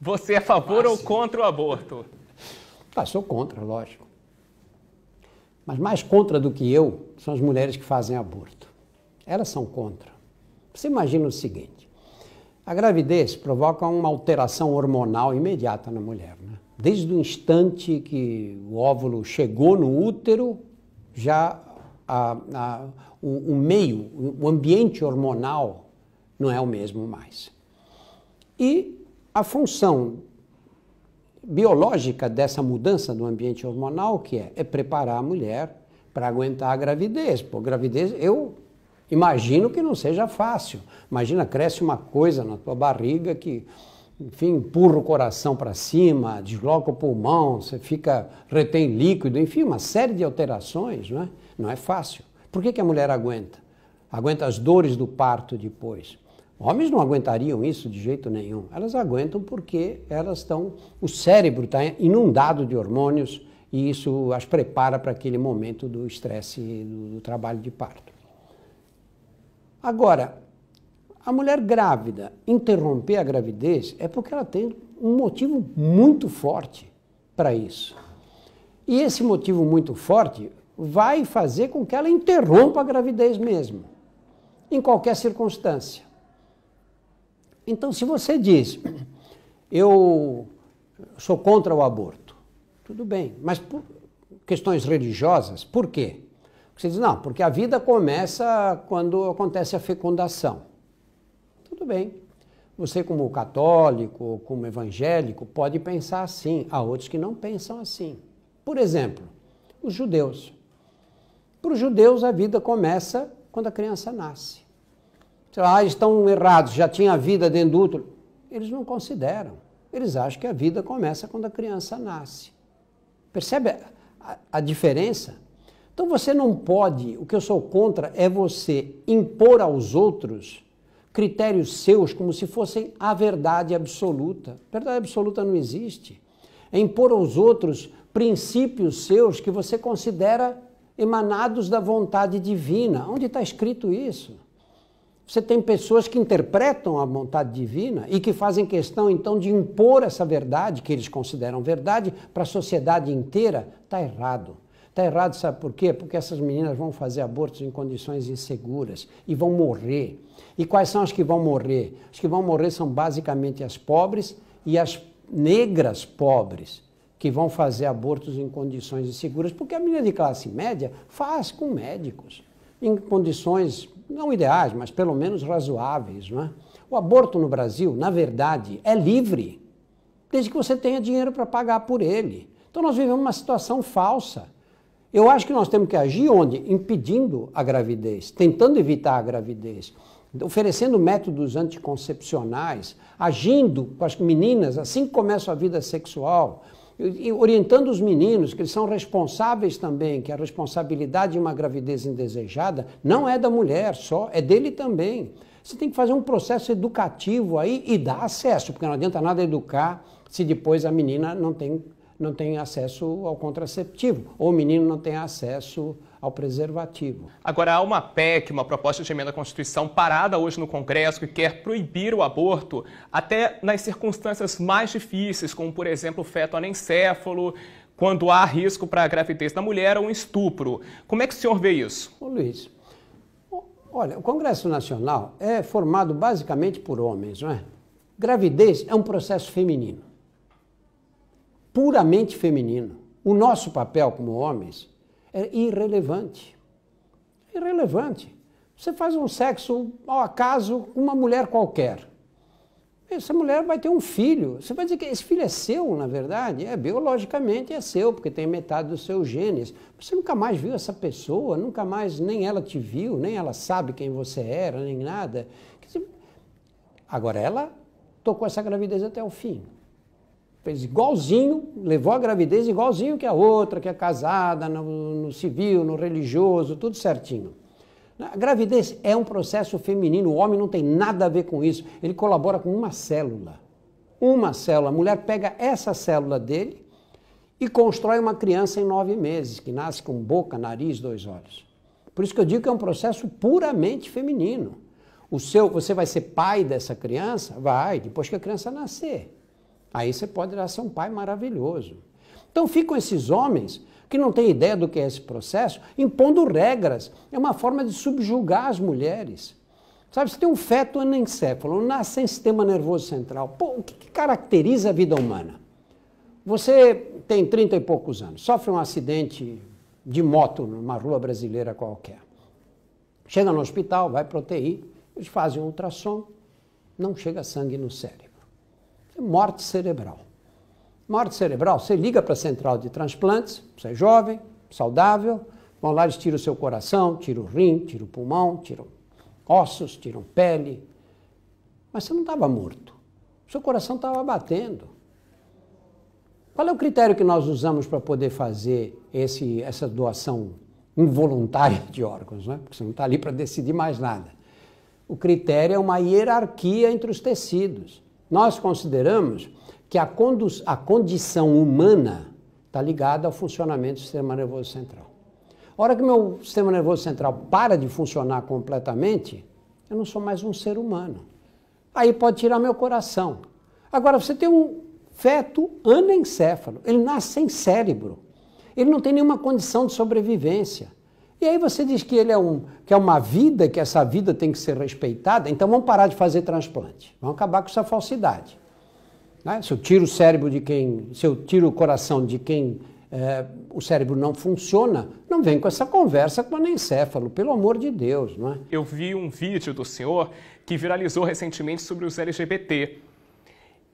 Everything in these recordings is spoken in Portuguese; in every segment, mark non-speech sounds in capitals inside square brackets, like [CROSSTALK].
Você é a favor ou contra o aborto? Ah, sou contra, lógico. Mas mais contra do que eu são as mulheres que fazem aborto. Elas são contra. Você imagina o seguinte: a gravidez provoca uma alteração hormonal imediata na mulher. Né? Desde o instante que o óvulo chegou no útero, já a, a, o, o meio, o ambiente hormonal não é o mesmo mais. E a função biológica dessa mudança do ambiente hormonal que é, é preparar a mulher para aguentar a gravidez. Por gravidez, eu imagino que não seja fácil. Imagina, cresce uma coisa na tua barriga que, enfim, empurra o coração para cima, desloca o pulmão, você fica, retém líquido, enfim, uma série de alterações, não é? Não é fácil. Por que, que a mulher aguenta? Aguenta as dores do parto depois. Homens não aguentariam isso de jeito nenhum. Elas aguentam porque elas estão, o cérebro está inundado de hormônios e isso as prepara para aquele momento do estresse do, do trabalho de parto. Agora, a mulher grávida interromper a gravidez é porque ela tem um motivo muito forte para isso. E esse motivo muito forte vai fazer com que ela interrompa a gravidez mesmo, em qualquer circunstância. Então, se você diz, eu sou contra o aborto, tudo bem, mas por questões religiosas, por quê? Você diz, não, porque a vida começa quando acontece a fecundação. Tudo bem. Você, como católico, como evangélico, pode pensar assim. Há outros que não pensam assim. Por exemplo, os judeus. Para os judeus, a vida começa quando a criança nasce. Ah, estão errados, já tinha a vida dentro do útero. Eles não consideram. Eles acham que a vida começa quando a criança nasce. Percebe a, a, diferença? Então você não pode, o que eu sou contra é você impor aos outros critérios seus como se fossem a verdade absoluta. verdade absoluta não existe. É impor aos outros princípios seus que você considera emanados da vontade divina. Onde está escrito isso? Você tem pessoas que interpretam a vontade divina e que fazem questão então de impor essa verdade, que eles consideram verdade, para a sociedade inteira. Está errado. Está errado, sabe por quê? Porque essas meninas vão fazer abortos em condições inseguras e vão morrer. E quais são as que vão morrer? As que vão morrer são basicamente as pobres e as negras pobres que vão fazer abortos em condições inseguras, porque a menina de classe média faz com médicos em condições não ideais, mas pelo menos razoáveis. Não é? O aborto no Brasil, na verdade, é livre, desde que você tenha dinheiro para pagar por ele. Então nós vivemos uma situação falsa. Eu acho que nós temos que agir onde? Impedindo a gravidez, tentando evitar a gravidez, oferecendo métodos anticoncepcionais, agindo com as meninas assim que começa a vida sexual, e orientando os meninos, que eles são responsáveis também, que a responsabilidade de uma gravidez indesejada não é da mulher só, é dele também. Você tem que fazer um processo educativo aí e dar acesso, porque não adianta nada educar se depois a menina não tem, não tem acesso ao contraceptivo, ou o menino não tem acesso ao preservativo. Agora, há uma PEC, uma proposta de emenda à Constituição parada hoje no Congresso que quer proibir o aborto até nas circunstâncias mais difíceis, como, por exemplo, o feto anencefalo, quando há risco para a gravidez da mulher ou um estupro. Como é que o senhor vê isso? Ô, Luiz, olha, o Congresso Nacional é formado basicamente por homens, não é? Gravidez é um processo feminino, puramente feminino. O nosso papel como homens é irrelevante. Irrelevante. Você faz um sexo ao acaso com uma mulher qualquer. Essa mulher vai ter um filho. Você vai dizer que esse filho é seu, na verdade? É, biologicamente é seu, porque tem metade dos seus genes. Você nunca mais viu essa pessoa, nunca mais, nem ela te viu, nem ela sabe quem você era, nem nada. Agora, ela tocou essa gravidez até o fim fez igualzinho, levou a gravidez igualzinho que a outra, que é casada, no, no civil, no religioso, tudo certinho. A gravidez é um processo feminino, o homem não tem nada a ver com isso. Ele colabora com uma célula. Uma célula. A mulher pega essa célula dele e constrói uma criança em nove meses, que nasce com boca, nariz, dois olhos. Por isso que eu digo que é um processo puramente feminino. O seu, você vai ser pai dessa criança? Vai, depois que a criança nascer. Aí você poderá ser é um pai maravilhoso. Então ficam esses homens que não têm ideia do que é esse processo, impondo regras. É uma forma de subjugar as mulheres. Sabe, se tem um feto anencéfalo, nasce sem sistema nervoso central. Pô, o que, que caracteriza a vida humana? Você tem 30 e poucos anos, sofre um acidente de moto numa rua brasileira qualquer. Chega no hospital, vai para UTI, eles fazem um ultrassom, não chega sangue no cérebro morte cerebral. Morte cerebral, você liga para a central de transplantes, você é jovem, saudável, vão lá, eles tiram o seu coração, tiram o rim, tiram o pulmão, tiram ossos, tiram pele. Mas você não estava morto. O seu coração estava batendo. Qual é o critério que nós usamos para poder fazer esse, essa doação involuntária de órgãos? Né? Porque você não está ali para decidir mais nada. O critério é uma hierarquia entre os tecidos. Nós consideramos que a, a condição humana está ligada ao funcionamento do sistema nervoso central. A hora que meu sistema nervoso central para de funcionar completamente, eu não sou mais um ser humano. Aí pode tirar meu coração. Agora, você tem um feto anencéfalo, ele nasce sem cérebro, ele não tem nenhuma condição de sobrevivência. E aí você diz que ele é um, que é uma vida, que essa vida tem que ser respeitada, então vamos parar de fazer transplante. Vamos acabar com essa falsidade. Né? Se eu tiro o cérebro de quem, se eu tiro o coração de quem é, o cérebro não funciona, não vem com essa conversa com o anencéfalo, pelo amor de Deus, não é? Eu vi um vídeo do senhor que viralizou recentemente sobre os LGBT.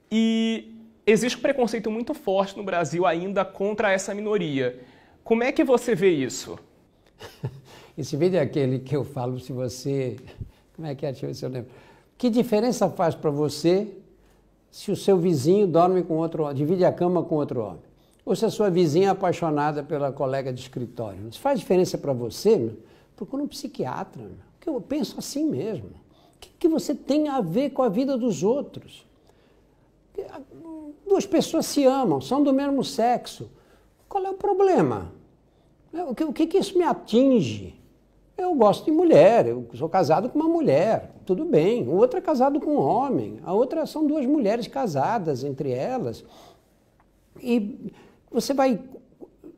E existe um preconceito muito forte no Brasil ainda contra essa minoria. Como é que você vê isso? [LAUGHS] Esse vídeo é aquele que eu falo, se você. Como é que é? Deixa eu ver se eu lembro. Que diferença faz para você se o seu vizinho dorme com outro homem, divide a cama com outro homem? Ou se a sua vizinha é apaixonada pela colega de escritório? Isso faz diferença para você? Meu? Procura um psiquiatra. Meu. Porque eu penso assim mesmo. O que, que você tem a ver com a vida dos outros? Duas pessoas se amam, são do mesmo sexo. Qual é o problema? O que, o que, que isso me atinge? Eu gosto de mulher, eu sou casado com uma mulher, tudo bem. O outro é casado com um homem, a outra são duas mulheres casadas entre elas. E você vai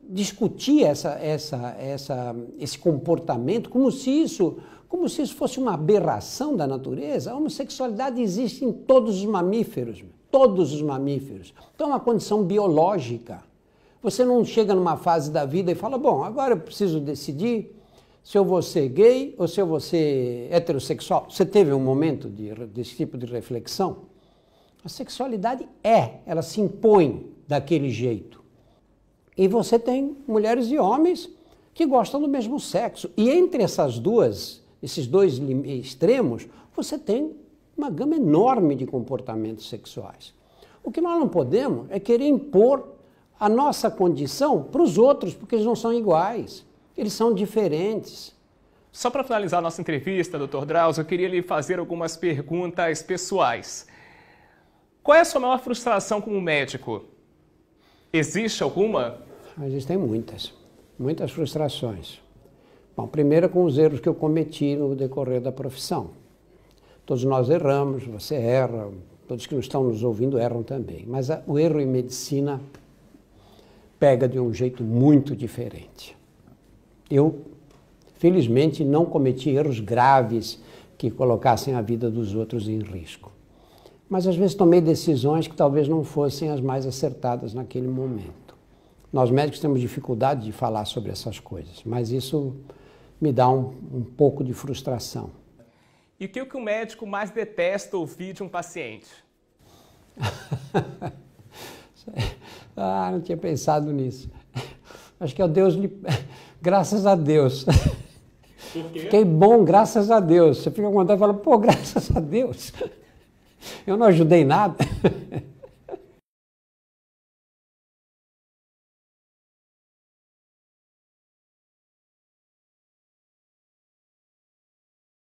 discutir essa, essa, essa, esse comportamento como se isso como se isso fosse uma aberração da natureza. A homossexualidade existe em todos os mamíferos, todos os mamíferos. Então é uma condição biológica. Você não chega numa fase da vida e fala: bom, agora eu preciso decidir se eu vou ser gay ou se eu vou ser heterossexual. Você teve um momento de, desse tipo de reflexão? A sexualidade é, ela se impõe daquele jeito. E você tem mulheres e homens que gostam do mesmo sexo. E entre essas duas, esses dois extremos, você tem uma gama enorme de comportamentos sexuais. O que nós não podemos é querer impor a nossa condição para os outros, porque eles não são iguais, eles são diferentes. Só para finalizar a nossa entrevista, doutor Drauz eu queria lhe fazer algumas perguntas pessoais. Qual é a sua maior frustração como médico? Existe alguma? Existem muitas, muitas frustrações. Bom, primeiro com os erros que eu cometi no decorrer da profissão. Todos nós erramos, você erra, todos que estão nos ouvindo erram também. Mas o erro em medicina pega de um jeito muito diferente. Eu, felizmente, não cometi erros graves que colocassem a vida dos outros em risco. Mas às vezes tomei decisões que talvez não fossem as mais acertadas naquele momento. Nós médicos temos dificuldade de falar sobre essas coisas, mas isso me dá um, um pouco de frustração. E o que, que o médico mais detesta ouvir de um paciente? [LAUGHS] Ah, não tinha pensado nisso. [LAUGHS] Acho que é o Deus lhe. [LAUGHS] graças a Deus. Por quê? Fiquei bom, graças a Deus. Você fica com vontade e fala, pô, [LAUGHS] graças a Deus. Eu não ajudei nada.